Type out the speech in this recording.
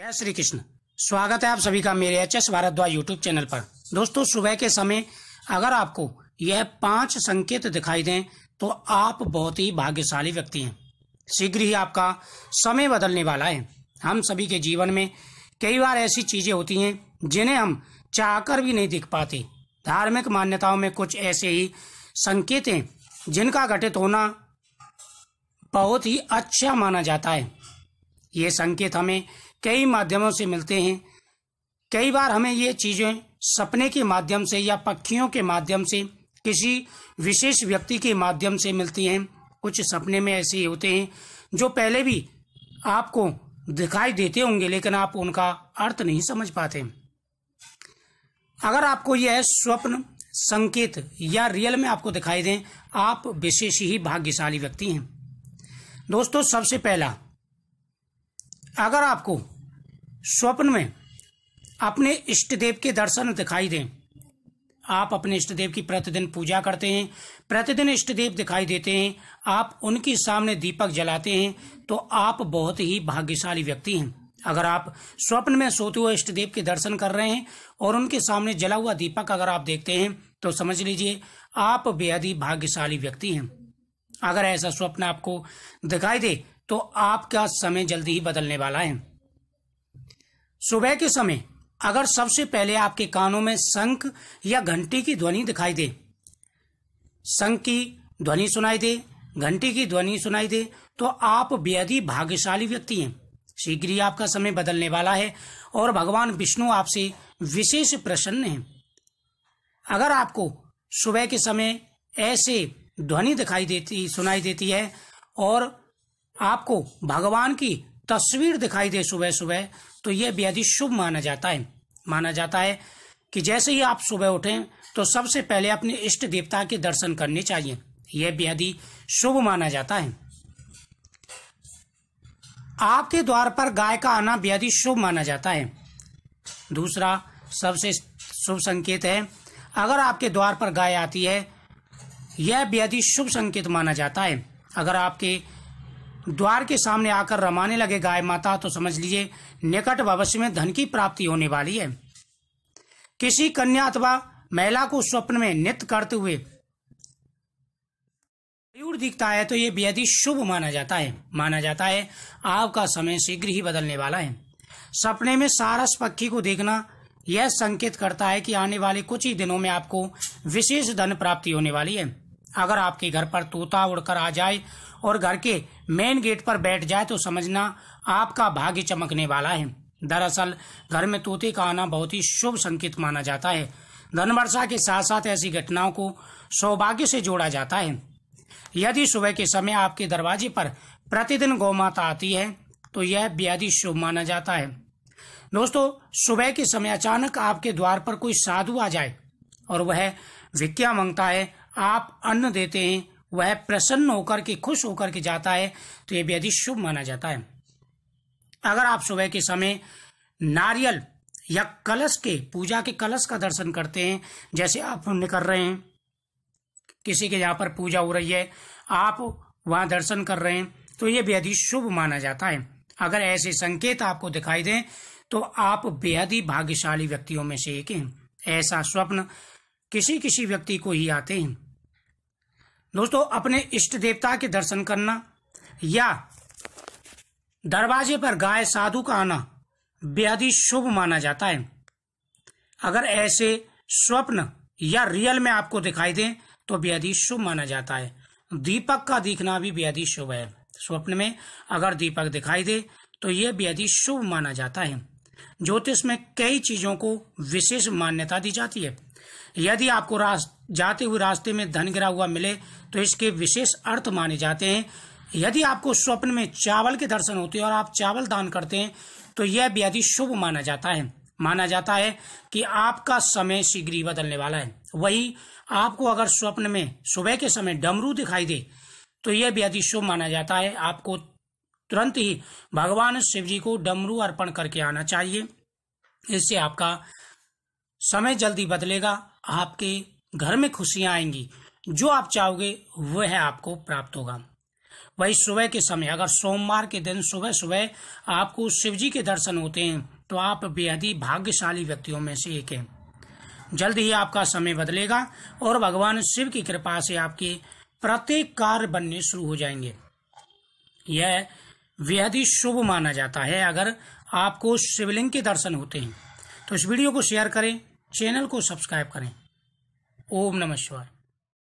जय श्री कृष्ण स्वागत है आप सभी का मेरे H S Bhardwaj YouTube channel पर दोस्तों सुबह के समय अगर आपको यह पांच संकेत दिखाई दें तो आप बहुत ही भाग्यशाली व्यक्ति हैं शीघ्र ही आपका समय बदलने वाला है हम सभी के जीवन में कई बार ऐसी चीजें होती हैं जिन्हें हम चाहकर भी नहीं दिख पाते धार्मिक मान्यताओं में कुछ ऐसे ही संकेत हैं जिनका घटित होना बहुत ही अच्छा माना जाता है ये संकेत हमें कई माध्यमों से मिलते हैं कई बार हमें ये चीज़ें सपने के माध्यम से या पक्षियों के माध्यम से किसी विशेष व्यक्ति के माध्यम से मिलती हैं कुछ सपने में ऐसे होते हैं जो पहले भी आपको दिखाई देते होंगे लेकिन आप उनका अर्थ नहीं समझ पाते अगर आपको यह स्वप्न संकेत या रियल में आपको दिखाई दें आप विशेष ही भाग्यशाली व्यक्ति हैं दोस्तों सबसे पहला अगर आपको स्वप्न में अपने इष्ट देव के दर्शन दिखाई दें आप अपने इष्ट देव की प्रतिदिन पूजा करते हैं प्रतिदिन इष्ट देव दिखाई देते हैं आप उनके सामने दीपक जलाते हैं तो आप बहुत ही भाग्यशाली व्यक्ति हैं अगर आप स्वप्न में सोते हुए इष्ट देव के दर्शन कर रहे हैं और उनके सामने जला हुआ दीपक अगर आप देखते हैं तो समझ लीजिए आप बेहद ही भाग्यशाली व्यक्ति हैं अगर ऐसा स्वप्न आपको दिखाई दे तो आपका समय जल्दी ही बदलने वाला है सुबह के समय अगर सबसे पहले आपके कानों में शंख या घंटी की ध्वनि दिखाई दे शंख की ध्वनि सुनाई दे घंटी की ध्वनि सुनाई दे तो आप बेहद ही भाग्यशाली व्यक्ति हैं शीघ्र ही आपका समय बदलने वाला है और भगवान विष्णु आपसे विशेष प्रसन्न हैं अगर आपको सुबह के समय ऐसे ध्वनि दिखाई देती सुनाई देती है और आपको भगवान की तस्वीर दिखाई दे सुबह सुबह तो यह बेहद ही शुभ माना जाता है माना जाता है कि जैसे ही आप सुबह उठें तो सबसे पहले अपने इष्ट देवता के दर्शन करने चाहिए यह बेहद ही शुभ माना जाता है आपके द्वार पर गाय का आना बेहद ही शुभ माना जाता है दूसरा सबसे शुभ संकेत है अगर आपके द्वार पर गाय आती है यह बेहद ही शुभ संकेत माना जाता है अगर आपके द्वार के सामने आकर रमाने लगे गाय माता तो समझ लीजिए निकट भविष्य में धन की प्राप्ति होने वाली है किसी कन्या अथवा महिला को स्वप्न में नित्य करते हुए दिखता है तो ये बेहद ही शुभ माना जाता है माना जाता है आपका समय शीघ्र ही बदलने वाला है सपने में सारस पक्षी को देखना यह संकेत करता है कि आने वाले कुछ ही दिनों में आपको विशेष धन प्राप्ति होने वाली है अगर आपके घर पर तोता उड़कर आ जाए और घर के मेन गेट पर बैठ जाए तो समझना आपका भाग्य चमकने वाला है दरअसल घर में तोते का आना बहुत ही शुभ संकेत माना जाता है धन वर्षा के साथ साथ ऐसी घटनाओं को सौभाग्य से जोड़ा जाता है यदि सुबह के समय आपके दरवाजे पर प्रतिदिन गौमाता आती है तो यह बेहद ही शुभ माना जाता है दोस्तों सुबह के समय अचानक आपके द्वार पर कोई साधु आ जाए और वह भिक्षा मांगता है आप अन्न देते हैं वह प्रसन्न होकर के खुश होकर के जाता है तो यह भी शुभ माना जाता है अगर आप सुबह के समय नारियल या कलश के पूजा के कलश का दर्शन करते हैं जैसे आप पुण्य कर रहे हैं किसी के यहां पर पूजा हो रही है आप वहां दर्शन कर रहे हैं तो ये बेहद ही शुभ माना जाता है अगर ऐसे संकेत आपको दिखाई दें तो आप बेहद ही भाग्यशाली व्यक्तियों में से एक हैं ऐसा स्वप्न किसी किसी व्यक्ति को ही आते हैं दोस्तों अपने इष्ट देवता के दर्शन करना या दरवाजे पर गाय साधु का आना बेहद ही शुभ माना जाता है अगर ऐसे स्वप्न या रियल में आपको दिखाई दें तो बेहद ही शुभ माना जाता है दीपक का दिखना भी बेहद ही शुभ है स्वप्न में अगर दीपक दिखाई दे तो यह बेहद ही शुभ माना जाता है ज्योतिष में कई चीजों को विशेष मान्यता दी जाती है यदि आपको रास्त, जाते हुए रास्ते में धन गिरा हुआ मिले तो इसके विशेष अर्थ माने जाते हैं यदि आपको स्वप्न में चावल के दर्शन होते हैं और आप चावल दान करते हैं तो यह भी अति शुभ माना जाता है माना जाता है कि आपका समय शीघ्र ही बदलने वाला है वही आपको अगर स्वप्न में सुबह के समय डमरू दिखाई दे तो यह भी अति शुभ माना जाता है आपको तुरंत ही भगवान शिव जी को डमरू अर्पण करके आना चाहिए इससे आपका समय जल्दी बदलेगा आपके घर में खुशियां आएंगी जो आप चाहोगे वह आपको प्राप्त होगा वही सुबह के समय अगर सोमवार के दिन सुबह सुबह आपको शिव जी के दर्शन होते हैं तो आप बेहद ही भाग्यशाली व्यक्तियों में से एक हैं जल्द ही आपका समय बदलेगा और भगवान शिव की कृपा से आपके प्रत्येक कार्य बनने शुरू हो जाएंगे यह बेहद ही शुभ माना जाता है अगर आपको शिवलिंग के दर्शन होते हैं तो इस वीडियो को शेयर करें चैनल को सब्सक्राइब करें ओम नमः शिवाय